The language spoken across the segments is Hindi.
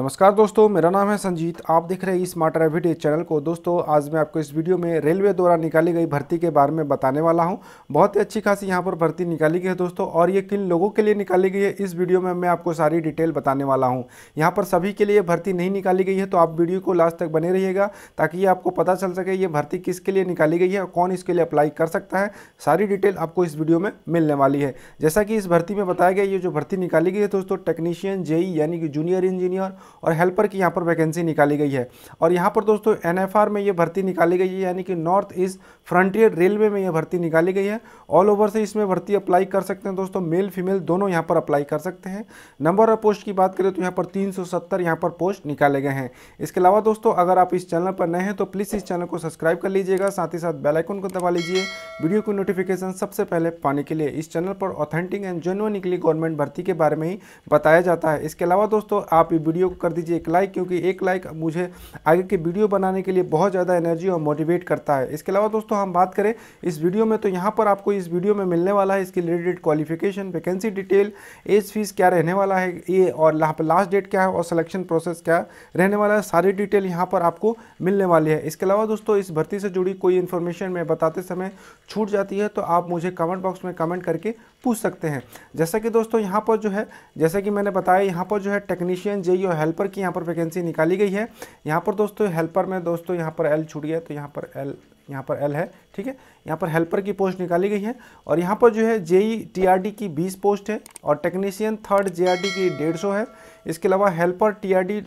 नमस्कार दोस्तों मेरा नाम है संजीत आप देख रहे हैं स्मार्ट एवरीडे चैनल को दोस्तों आज मैं आपको इस वीडियो में रेलवे द्वारा निकाली गई भर्ती के बारे में बताने वाला हूं बहुत ही अच्छी खासी यहां पर भर्ती निकाली गई है दोस्तों और ये किन लोगों के लिए निकाली गई है इस वीडियो में मैं आपको सारी डिटेल बताने वाला हूँ यहाँ पर सभी के लिए भर्ती नहीं निकाली गई है तो आप वीडियो को लास्ट तक बने रहिएगा ताकि ये आपको पता चल सके ये भर्ती किसके लिए निकाली गई है और कौन इसके लिए अप्लाई कर सकता है सारी डिटेल आपको इस वीडियो में मिलने वाली है जैसा कि इस भर्ती में बताया गया ये जो भर्ती निकाली गई है दोस्तों टेक्नीशियन जेई e, यानी कि जूनियर इंजीनियर और हेल्पर की यहाँ पर वैकेंसी निकाली गई है और यहाँ पर दोस्तों आर में ये भर्ती निकाली गई है यानी कि नॉर्थ ईस्ट फ्रंटियर रेलवे में ये भर्ती निकाली गई है ऑल ओवर से इसमें भर्ती अप्लाई कर सकते हैं दोस्तों मेल फीमेल दोनों यहाँ पर अप्लाई कर सकते हैं नंबर ऑफ पोस्ट की बात करें तो यहाँ पर तीन यहाँ पर पोस्ट निकाले गए हैं इसके अलावा दोस्तों अगर आप इस चैनल पर नए हैं तो प्लीज़ इस चैनल को सब्सक्राइब कर लीजिएगा साथ ही साथ बेलाइकन को दबा लीजिए वीडियो की नोटिफिकेशन सबसे पहले पाने के लिए इस चैनल पर ऑथेंटिक एंड निकली गवर्नमेंट भर्ती के बारे में ही बताया जाता है इसके अलावा दोस्तों आप ये वीडियो कर दीजिए एक लाइक क्योंकि एक लाइक मुझे आगे के वीडियो बनाने के लिए बहुत ज़्यादा एनर्जी और मोटिवेट करता है इसके अलावा दोस्तों हम बात करें इस वीडियो में तो यहाँ पर आपको इस वीडियो में मिलने वाला है इसके related qualification vacancy detail age fees क्या रहने वाला है ये और यहाँ पर लास्ट डेट क्या है और सलेक्शन प्रोसेस क्या रहने वाला है सारी डिटेल यहाँ पर आपको मिलने वाली है इसके अलावा दोस्तों इस भर्ती से जुड़ी कोई इन्फॉर्मेशन मैं बताते समय छूट जाती है तो आप मुझे कमेंट बॉक्स में कमेंट करके पूछ सकते हैं जैसा कि दोस्तों यहाँ पर जो है जैसा कि मैंने बताया यहाँ पर जो है टेक्नीशियन जेई और हेल्पर की यहाँ पर वैकेंसी निकाली गई है यहाँ पर दोस्तों हेल्पर में दोस्तों यहाँ पर एल छूट गया तो यहाँ पर एल यहाँ पर एल है ठीक है यहाँ पर हेल्पर की पोस्ट निकाली गई है और यहाँ पर जो है जेई टीआरडी e की 20 पोस्ट है और टेक्नीशियन थर्ड जेआरडी की 150 है इसके अलावा हेल्पर टीआरडी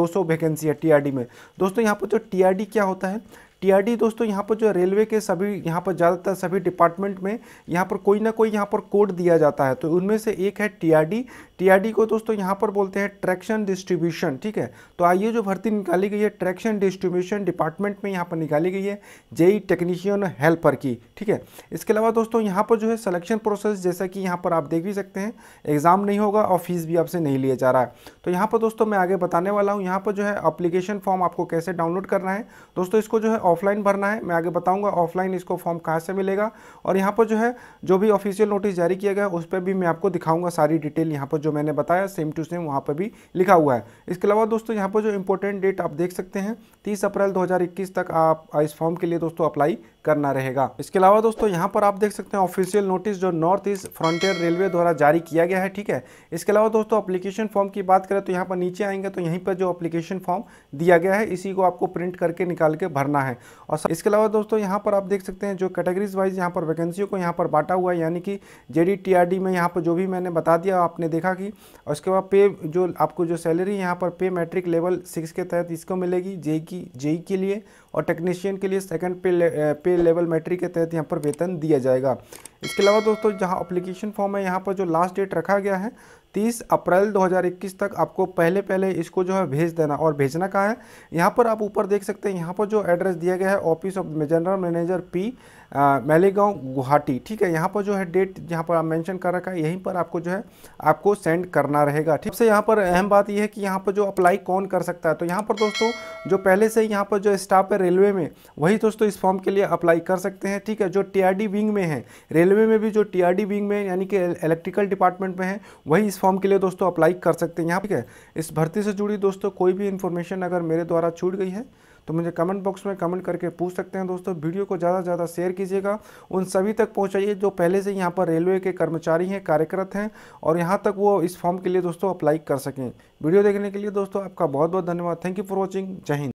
200 वैकेंसी है टीआरडी में दोस्तों यहाँ पर जो टीआरडी क्या होता है टीआरडी दोस्तों यहाँ पर जो रेलवे के सभी यहाँ पर ज़्यादातर सभी डिपार्टमेंट में यहाँ पर कोई ना कोई यहाँ पर कोड दिया जाता है तो उनमें से एक है टीआरडी टीआरडी को दोस्तों यहाँ पर बोलते हैं ट्रैक्शन डिस्ट्रीब्यूशन ठीक है तो आइए जो भर्ती निकाली गई है ट्रैक्शन डिस्ट्रीब्यूशन डिपार्टमेंट में यहाँ पर निकाली गई है जेई टेक्नीशियन हेल्पर की ठीक है इसके अलावा दोस्तों यहाँ पर जो है सलेक्शन प्रोसेस जैसा कि यहाँ पर आप देख भी सकते हैं एग्जाम नहीं होगा और फीस भी आपसे नहीं लिया जा रहा है है तो यहाँ पर दोस्तों मैं आगे बताने वाला हूँ यहाँ पर जो है अप्लीकेशन फॉर्म आपको कैसे डाउनलोड करना है दोस्तों इसको जो है ऑफलाइन भरना है मैं आगे बताऊँगा ऑफलाइन इसको फॉर्म कहाँ से मिलेगा और यहाँ पर जो है जो भी ऑफिशियल नोटिस जारी किया गया उस पर भी मैं आपको दिखाऊंगा सारी डिटेल यहाँ पर जो मैंने बताया सेम टू सेम वहाँ पर भी लिखा हुआ है इसके अलावा दोस्तों यहाँ पर जो इंपॉर्टेंट डेट आप देख सकते हैं तीस अप्रैल दो तक आप इस फॉर्म के लिए दोस्तों अप्लाई करना रहेगा इसके अलावा दोस्तों यहाँ पर आप देख सकते हैं ऑफिशियल नोटिस जो नॉर्थ ईस्ट फ्रंटियर रेलवे द्वारा जारी किया गया है ठीक है इसके अलावा दोस्तों अप्लीकेशन फॉर्म की बात करें तो यहाँ पर नीचे आएंगे तो यहीं पर जो अप्लीकेशन फॉर्म दिया गया है इसी को आपको प्रिंट करके निकाल के भरना है और इसके अलावा दोस्तों यहाँ पर आप देख सकते हैं जो कैटेगरीज वाइज यहाँ पर वैकेंसियों को यहाँ पर बांटा हुआ है यानी कि जे डी में यहाँ पर जो भी मैंने बता दिया आपने देखा कि और उसके बाद पे जो आपको जो सैलरी यहाँ पर पे मैट्रिक लेवल सिक्स के तहत इसको मिलेगी जेई की जेई e के लिए और टेक्नीशियन के लिए सेकंड पे पे लेवल मेट्रिक के तहत यहाँ पर वेतन दिया जाएगा इसके अलावा दोस्तों जहाँ अप्लीकेशन फॉर्म है यहाँ पर जो लास्ट डेट रखा गया है 30 अप्रैल 2021 तक आपको पहले पहले इसको जो है भेज देना और भेजना कहाँ है यहाँ पर आप ऊपर देख सकते हैं यहाँ पर जो एड्रेस दिया गया है office of general manager P Maligaon Guwahati ठीक है यहाँ पर जो है डेट यहाँ पर आप मेंशन कर रखा है यहीं पर आपको जो है आपको सेंड करना रहेगा ठीक से यहाँ पर अहम बात यह है कि यहाँ पर जो अप्लाई कौन कर सकता है तो यहाँ पर दोस्तों जो पहले से यहाँ पर जो स्टाफ है रेलवे में वही दोस्तों इस फॉर्म के लिए अप्लाई कर सकते हैं ठीक है जो टीआरडी विंग में है रेलवे में भी जो टीआरडी विंग में यानी कि इलेक्ट्रिकल डिपार्टमेंट में है वही इस फॉर्म के लिए दोस्तों अप्लाई कर सकते हैं यहाँ ठीक है इस भर्ती से जुड़ी दोस्तों कोई भी इन्फॉर्मेशन अगर मेरे द्वारा छूट गई है तो मुझे कमेंट बॉक्स में कमेंट करके पूछ सकते हैं दोस्तों वीडियो को ज़्यादा से ज़्यादा शेयर कीजिएगा उन सभी तक पहुँचाइए जो पहले से यहाँ पर रेलवे के कर्मचारी हैं कार्यरत हैं और यहाँ तक वो इस फॉर्म के लिए दोस्तों अप्लाई कर सकें वीडियो देखने के लिए दोस्तों आपका बहुत बहुत धन्यवाद थैंक यू फॉर वॉचिंग जय हिंद